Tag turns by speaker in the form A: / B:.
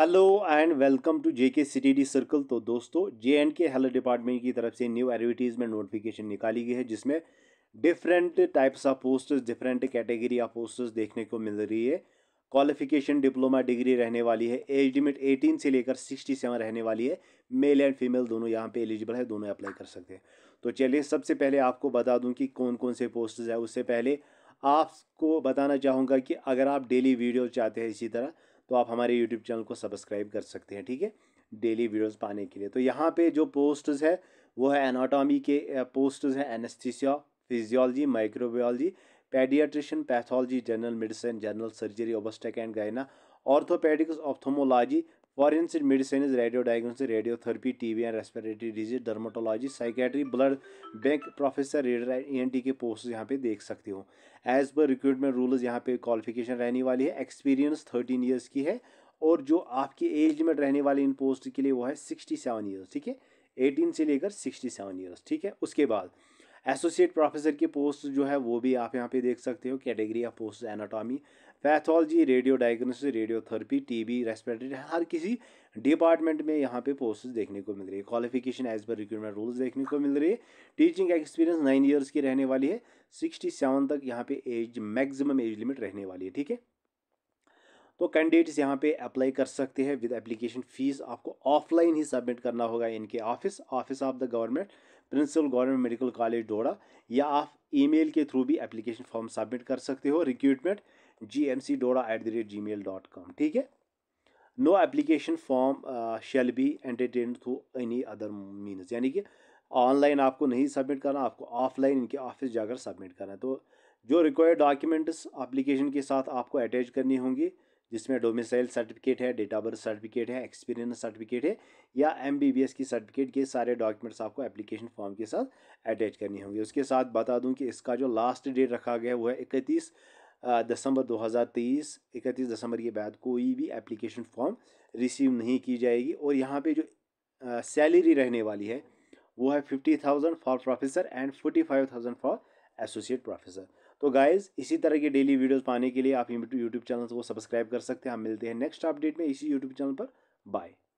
A: hello and welcome to J K city D circle तो दोस्तों J and K health department की तरफ से न्यू एडवर्टीजमेंट नोटिफिकेशन निकाली गई है जिसमें different types of posters different category of posters देखने को मिल रही है क्वालिफिकेशन डिप्लोमा डिग्री रहने वाली है एज लिमिट 18 से लेकर 67 रहने वाली है मेल एंड फीमेल दोनों यहाँ पे एलिजिबल है दोनों अप्लाई कर सकते हैं तो चलिए सबसे पहले आपको बता दूं कि कौन कौन से पोस्टर्स है उससे पहले आपको बताना चाहूँगा कि अगर आप डेली वीडियो चाहते हैं इसी तरह तो आप हमारे यूट्यूब चैनल को सब्सक्राइब कर सकते हैं ठीक है डेली वीडियोस पाने के लिए तो यहाँ पे जो पोस्ट्स है वो है एनाटॉमी के पोस्ट्स है anaesthesia physiology microbiology paediatrician pathology general medicine general surgery obstetric and gynae orthopaedics ophthalmology forensic medicine radio diagnosis radiotherapy T tv and respiratory disease dermatology psychiatry blood bank professor reader and E K post यहाँ पे देख सकते हो as per recruitment rules यहाँ पे qualification रहने वाली है एक्सपीरियंस थर्टीन ईयर्स की है और जो आपकी एज में रहने वाली इन पोस्ट के लिए वो है सिक्सटी सेवन ईयर्स ठीक है एटीन से लेकर सिक्सटी सेवन ईयर्स ठीक है उसके बाद एसोसिएट प्रोफेसर की पोस्ट जो है वो भी आप यहाँ पे देख सकते हो category of post anatomy pathology radio diagnosis radiotherapy TB respiratory हर किसी डिपार्टमेंट में यहाँ पे पोस्ट देखने को मिल रही है क्वालिफिकेशन एज पर रिक्रूटमेंट रूल्स देखने को मिल रही है टीचिंग एक्सपीरियंस नाइन ईयर्स की रहने वाली है सिक्सटी सेवन तक यहाँ पे एज मैक्सिमम एज लिमिट रहने वाली है ठीक है तो कैंडिडेट्स यहाँ पे अप्लाई कर सकते हैं विद एप्लीकेशन फ़ीस आपको ऑफलाइन ही सबमिट करना होगा इनके office office of the government principal government medical college Doda या आप ईमेल के थ्रू भी एप्लीकेशन फॉर्म सबमिट कर सकते हो recruitment G M C Doda at the rate gmail dot com ठीक है no application form shall be entertain through any other means यानी कि ऑनलाइन आपको नहीं सबमिट करना आपको ऑफलाइन इनके ऑफिस जाकर सबमिट करना है तो जो रिक्वायर्ड डॉक्यूमेंट्स एप्लीकेशन के साथ आपको अटैच करनी होंगी जिसमें डोमिसाइल सर्टिफिकेट है डेट ऑफ बर्थ सर्टिफिकेट है एक्सपीरियंस सर्टिफिकेट है या एम की सर्टिफिकेट के सारे डॉक्यूमेंट्स आपको एप्लीकेशन फॉर्म के साथ अटैच करनी होंगी उसके साथ बता दूं कि इसका जो लास्ट डेट रखा गया है वो है इकतीस दिसंबर 2023 इकतीस दिसंबर के बाद कोई भी एप्लीकेशन फॉर्म रिसीव नहीं की जाएगी और यहाँ पर जो सैलरी रहने वाली है वो है fifty thousand for professor and forty five thousand for associate professor तो गाइज़ इसी तरह की डेली वीडियोज़ पाने के लिए आप यूट्यूब चैनल को सब्सक्राइब कर सकते हैं हम मिलते हैं नेक्स्ट अपडेट में इसी यूट्यूब चैनल पर बाय